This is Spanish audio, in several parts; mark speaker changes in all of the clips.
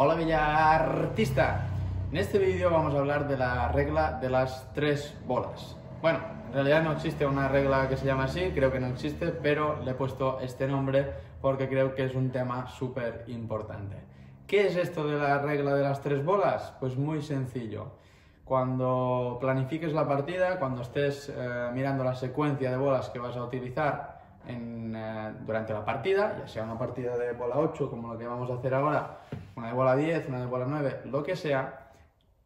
Speaker 1: Hola bella artista, en este vídeo vamos a hablar de la regla de las tres bolas. Bueno, en realidad no existe una regla que se llame así, creo que no existe, pero le he puesto este nombre porque creo que es un tema súper importante. ¿Qué es esto de la regla de las tres bolas? Pues muy sencillo. Cuando planifiques la partida, cuando estés eh, mirando la secuencia de bolas que vas a utilizar eh, durante la partida, ya sea una partida de bola 8 como lo que vamos a hacer ahora, una de bola 10, una de bola 9, lo que sea,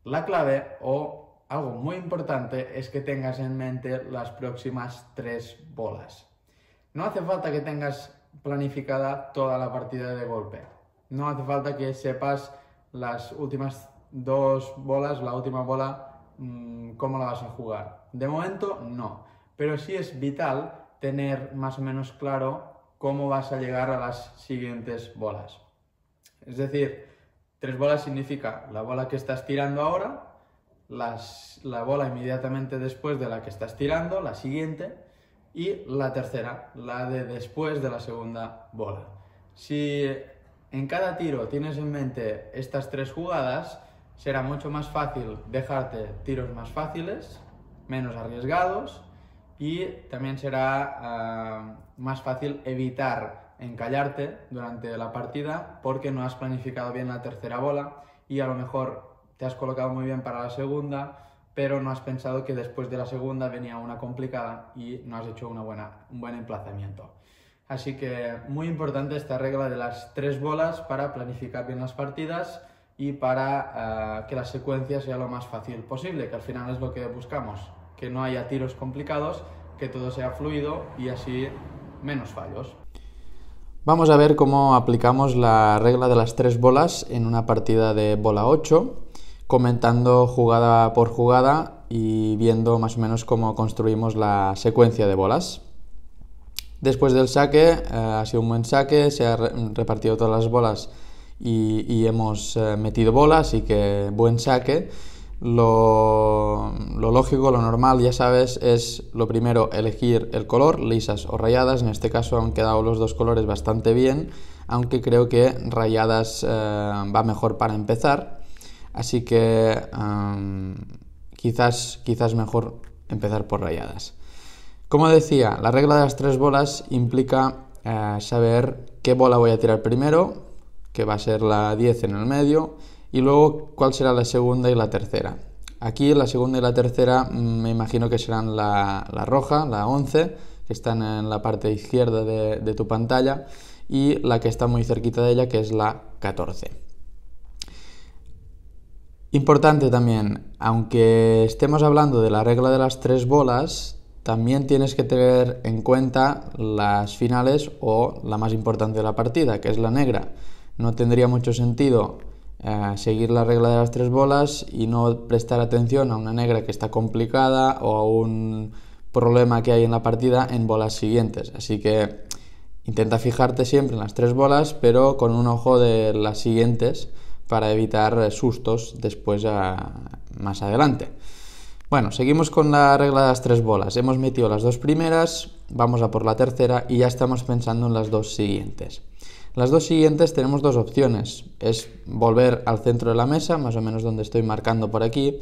Speaker 1: la clave o algo muy importante es que tengas en mente las próximas tres bolas. No hace falta que tengas planificada toda la partida de golpe. No hace falta que sepas las últimas dos bolas, la última bola, mm, cómo la vas a jugar. De momento no, pero sí es vital tener más o menos claro cómo vas a llegar a las siguientes bolas. Es decir, tres bolas significa la bola que estás tirando ahora, la bola inmediatamente después de la que estás tirando, la siguiente, y la tercera, la de después de la segunda bola. Si en cada tiro tienes en mente estas tres jugadas, será mucho más fácil dejarte tiros más fáciles, menos arriesgados, y también será ah, más fácil evitar encallarte durante la partida porque no has planificado bien la tercera bola y a lo mejor te has colocado muy bien para la segunda, pero no has pensado que después de la segunda venía una complicada y no has hecho una buena, un buen emplazamiento. Así que muy importante esta regla de las tres bolas para planificar bien las partidas y para eh, que la secuencia sea lo más fácil posible, que al final es lo que buscamos, que no haya tiros complicados, que todo sea fluido y así menos fallos. Vamos a ver cómo aplicamos la regla de las tres bolas en una partida de bola 8, comentando jugada por jugada y viendo más o menos cómo construimos la secuencia de bolas. Después del saque, eh, ha sido un buen saque, se ha repartido todas las bolas y, hemos eh, metido bolas, así que buen saque. Lo, lógico, lo normal, ya sabes, es lo primero elegir el color, lisas o rayadas. En este caso han quedado los dos colores bastante bien, aunque creo que rayadas eh, va mejor para empezar. Así que quizás, quizás mejor empezar por rayadas. Como decía, la regla de las tres bolas implica eh, saber qué bola voy a tirar primero, que va a ser la 10 en el medio, y luego, ¿cuál será la segunda y la tercera? Aquí la segunda y la tercera mm, me imagino que serán la, roja, la 11, que están en la parte izquierda de, de tu pantalla, y la que está muy cerquita de ella, que es la 14. Importante también, aunque estemos hablando de la regla de las tres bolas, también tienes que tener en cuenta las finales o la más importante de la partida, que es la negra. No tendría mucho sentido seguir la regla de las tres bolas y no prestar atención a una negra que está complicada o a un problema que hay en la partida en bolas siguientes. Así que intenta fijarte siempre en las tres bolas, pero con un ojo de las siguientes para evitar sustos después más adelante. Bueno, seguimos con la regla de las tres bolas. Hemos metido las dos primeras, vamos a por la tercera y ya estamos pensando en las dos siguientes. Las dos siguientes tenemos dos opciones. Es volver al centro de la mesa, más o menos donde estoy marcando por aquí,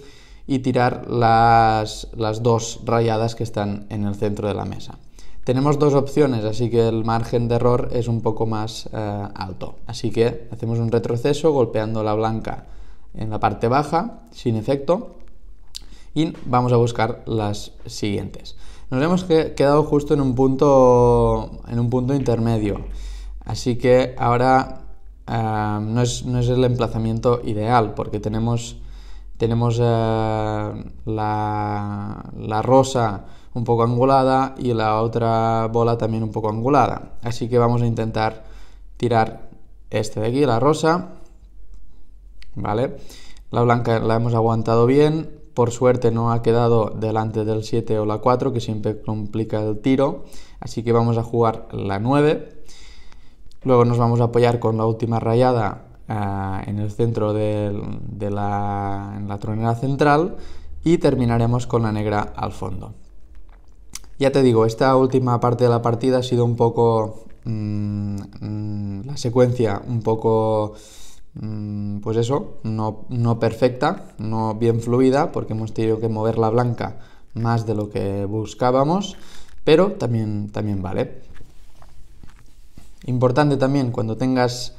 Speaker 1: y tirar las, las dos rayadas que están en el centro de la mesa. Tenemos dos opciones, así que el margen de error es un poco más eh, alto. Así que hacemos un retroceso golpeando la blanca en la parte baja, sin efecto, y vamos a buscar las siguientes. Nos hemos quedado justo en un punto, en un punto intermedio. Así que ahora eh, no, es, el emplazamiento ideal porque tenemos, tenemos eh, la, la rosa un poco angulada y la otra bola también un poco angulada. Así que vamos a intentar tirar este de aquí, la rosa, ¿vale? La blanca la hemos aguantado bien, por suerte no ha quedado delante del 7 o la 4, que siempre complica el tiro, así que vamos a jugar la 9, Luego nos vamos a apoyar con la última rayada eh, en el centro de, la, en tronera central y terminaremos con la negra al fondo. Ya te digo, esta última parte de la partida ha sido un poco mm, mm, la secuencia un poco mm, pues eso, no, no perfecta, no bien fluida, porque hemos tenido que mover la blanca más de lo que buscábamos, pero también, también vale. Importante también cuando tengas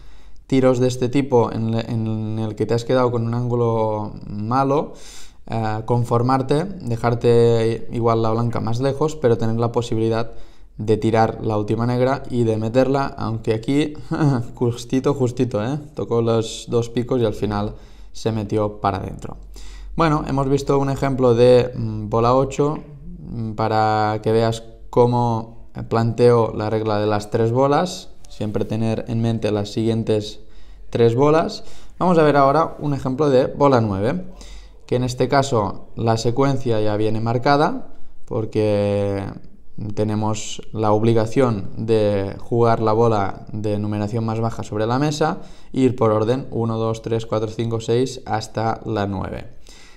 Speaker 1: tiros de este tipo en, el que te has quedado con un ángulo malo, eh, conformarte, dejarte igual la blanca más lejos, pero tener la posibilidad de tirar la última negra y de meterla, aunque aquí justito, justito, eh, tocó los dos picos y al final se metió para adentro. Bueno, hemos visto un ejemplo de mm, bola 8 mm, para que veas cómo planteo la regla de las tres bolas, siempre tener en mente las siguientes tres bolas. Vamos a ver ahora un ejemplo de bola 9, que en este caso la secuencia ya viene marcada porque tenemos la obligación de jugar la bola de numeración más baja sobre la mesa ir por orden 1, 2, 3, 4, 5, 6 hasta la 9.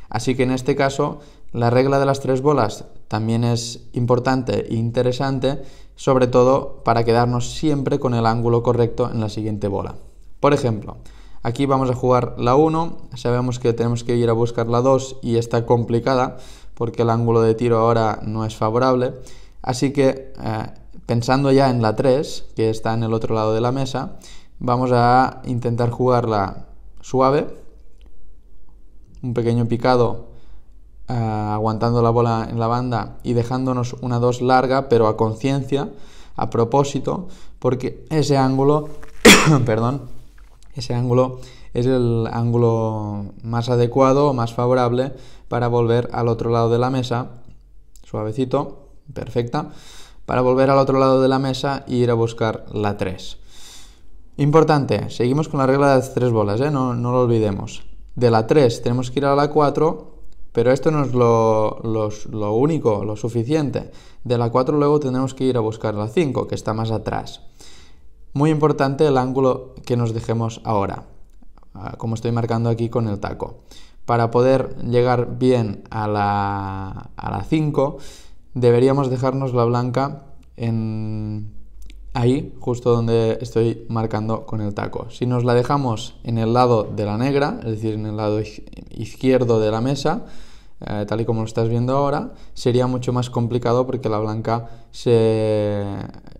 Speaker 1: Así que en este caso la regla de las tres bolas también es importante e interesante, sobre todo para quedarnos siempre con el ángulo correcto en la siguiente bola. Por ejemplo, aquí vamos a jugar la 1, sabemos que tenemos que ir a buscar la 2 y está complicada porque el ángulo de tiro ahora no es favorable, así que eh, pensando ya en la 3, que está en el otro lado de la mesa, vamos a intentar jugarla suave, un pequeño picado eh, aguantando la bola en la banda y dejándonos una 2 larga, pero a conciencia, a propósito, porque ese ángulo, perdón, ese ángulo es el ángulo más adecuado, más favorable para volver al otro lado de la mesa, suavecito, perfecta, para volver al otro lado de la mesa e ir a buscar la 3. Importante, seguimos con la regla de las tres bolas, ¿eh? no, no lo olvidemos. De la 3 tenemos que ir a la 4 pero esto no es lo, único, lo suficiente. De la 4 luego tenemos que ir a buscar la 5, que está más atrás. Muy importante el ángulo que nos dejemos ahora, ah, como estoy marcando aquí con el taco. Para poder llegar bien a la, a la 5, deberíamos dejarnos la blanca en, justo donde estoy marcando con el taco. Si nos la dejamos en el lado de la negra, es decir, en el lado izquierdo de la mesa, eh, tal y como lo estás viendo ahora, sería mucho más complicado porque la blanca se,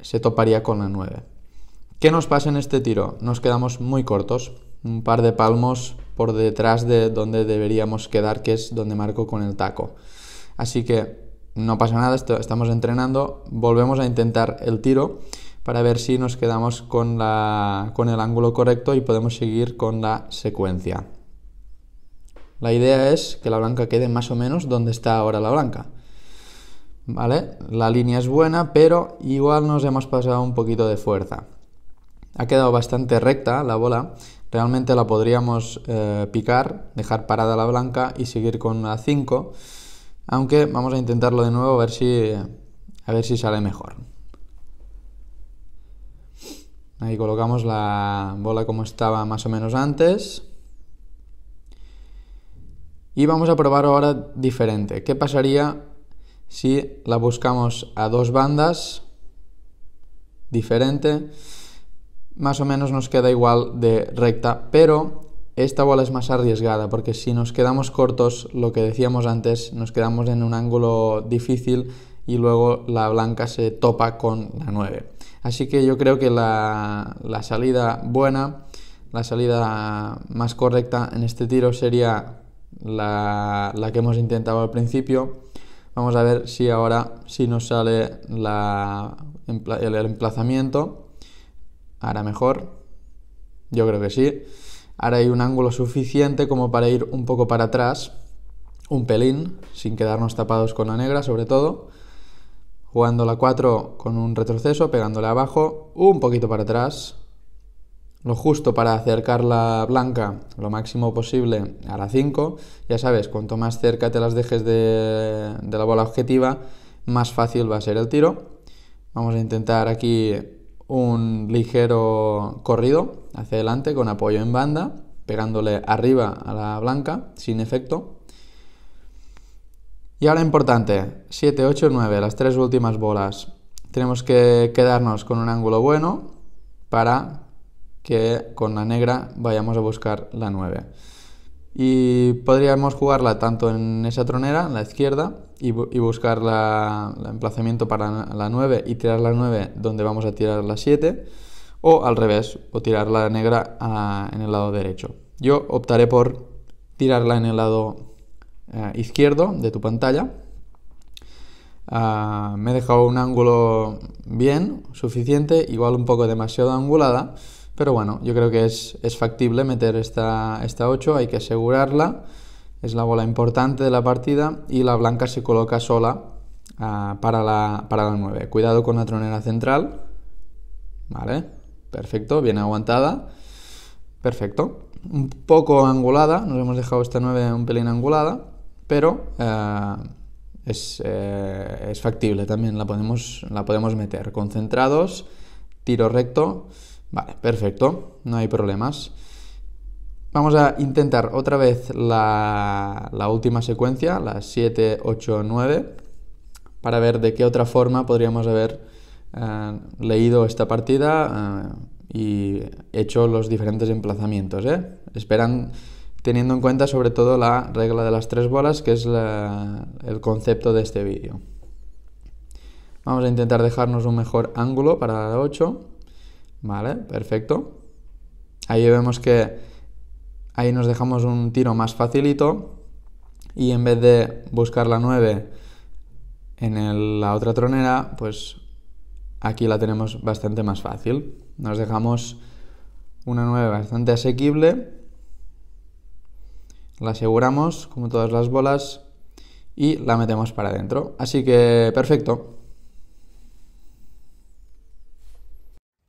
Speaker 1: se toparía con la 9. ¿Qué nos pasa en este tiro? Nos quedamos muy cortos, un par de palmos por detrás de donde deberíamos quedar, que es donde marco con el taco. Así que no pasa nada, estamos entrenando, volvemos a intentar el tiro para ver si nos quedamos con, la, con el ángulo correcto y podemos seguir con la secuencia. La idea es que la blanca quede más o menos donde está ahora la blanca. ¿Vale? La línea es buena, pero igual nos hemos pasado un poquito de fuerza. Ha quedado bastante recta la bola. Realmente la podríamos eh, picar, dejar parada la blanca y seguir con la 5. Aunque vamos a intentarlo de nuevo ver si, a ver si sale mejor. Ahí colocamos la bola como estaba más o menos antes. Y vamos a probar ahora diferente. ¿Qué pasaría si la buscamos a dos bandas? Diferente. Más o menos nos queda igual de recta, pero esta bola es más arriesgada porque si nos quedamos cortos, lo que decíamos antes, nos quedamos en un ángulo difícil y luego la blanca se topa con la 9. Así que yo creo que la, salida buena, la salida más correcta en este tiro sería la, que hemos intentado al principio. Vamos a ver si ahora si nos sale el, emplazamiento. Ahora mejor. Yo creo que sí. Ahora hay un ángulo suficiente como para ir un poco para atrás. Un pelín, sin quedarnos tapados con la negra sobre todo jugando la 4 con un retroceso, pegándole abajo, un poquito para atrás, lo justo para acercar la blanca lo máximo posible a la 5. Ya sabes, cuanto más cerca te las dejes de, la bola objetiva, más fácil va a ser el tiro. Vamos a intentar aquí un ligero corrido hacia adelante con apoyo en banda, pegándole arriba a la blanca, sin efecto. Y ahora importante, 7, 8, 9, las tres últimas bolas. Tenemos que quedarnos con un ángulo bueno para que con la negra vayamos a buscar la 9. Y podríamos jugarla tanto en esa tronera, la izquierda, y, buscar la, el emplazamiento para la 9 y tirar la 9 donde vamos a tirar la 7, o al revés, o tirar la negra ah, en el lado derecho. Yo optaré por tirarla en el lado Ah, izquierdo de tu pantalla. Ah, me he dejado un ángulo bien, suficiente, igual un poco demasiado angulada, pero bueno, yo creo que es, factible meter esta, esta 8, hay que asegurarla, es la bola importante de la partida y la blanca se coloca sola ah, para, la, para la 9. Cuidado con la tronera central, vale, perfecto, bien aguantada, perfecto. Un poco angulada, nos hemos dejado esta 9 un pelín angulada, pero eh, eh, es, factible también, la podemos, la podemos meter. Concentrados, tiro recto, vale, perfecto, no hay problemas. Vamos a intentar otra vez la, última secuencia, la 7, 8, 9, para ver de qué otra forma podríamos haber eh, leído esta partida y hecho los diferentes emplazamientos. Esperan teniendo en cuenta sobre todo la regla de las tres bolas, que es el concepto de este vídeo. Vamos a intentar dejarnos un mejor ángulo para la 8. Vale, perfecto. Ahí vemos que ahí nos dejamos un tiro más facilito y en vez de buscar la 9 en la otra tronera, pues aquí la tenemos bastante más fácil. Nos dejamos una 9 bastante asequible la aseguramos como todas las bolas y la metemos para adentro. Así que perfecto.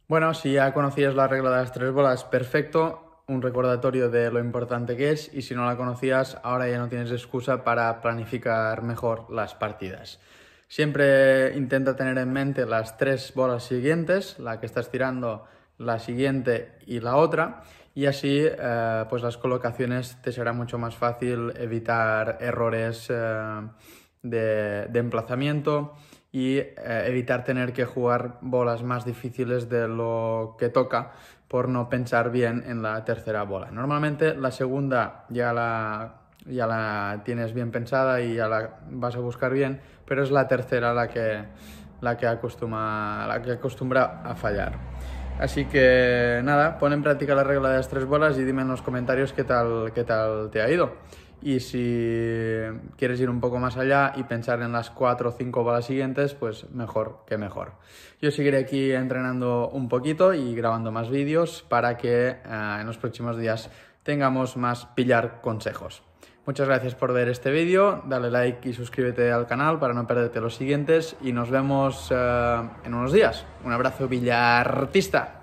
Speaker 1: Bueno, si ya conocías la regla de las tres bolas, perfecto. Un recordatorio de lo importante que es y si no la conocías, ahora ya no tienes excusa para planificar mejor las partidas. Siempre intenta tener en mente las tres bolas siguientes, la que estás tirando, la siguiente y la otra y así eh, pues las colocaciones te será mucho más fácil evitar errores eh, de, emplazamiento y eh, evitar tener que jugar bolas más difíciles de lo que toca por no pensar bien en la tercera bola. Normalmente la segunda ya la, ya la tienes bien pensada y ya la vas a buscar bien, pero es la tercera la que, la la que acostumbra a fallar. Así que nada, pon en práctica la regla de las tres bolas y dime en los comentarios qué tal, te ha ido. Y si quieres ir un poco más allá y pensar en las cuatro o cinco bolas siguientes, pues mejor que mejor. Yo seguiré aquí entrenando un poquito y grabando más vídeos para que eh, en los próximos días tengamos más pillar consejos. Muchas gracias por ver este vídeo, dale like y suscríbete al canal para no perderte los siguientes y nos vemos eh, en unos días. Un abrazo villartista.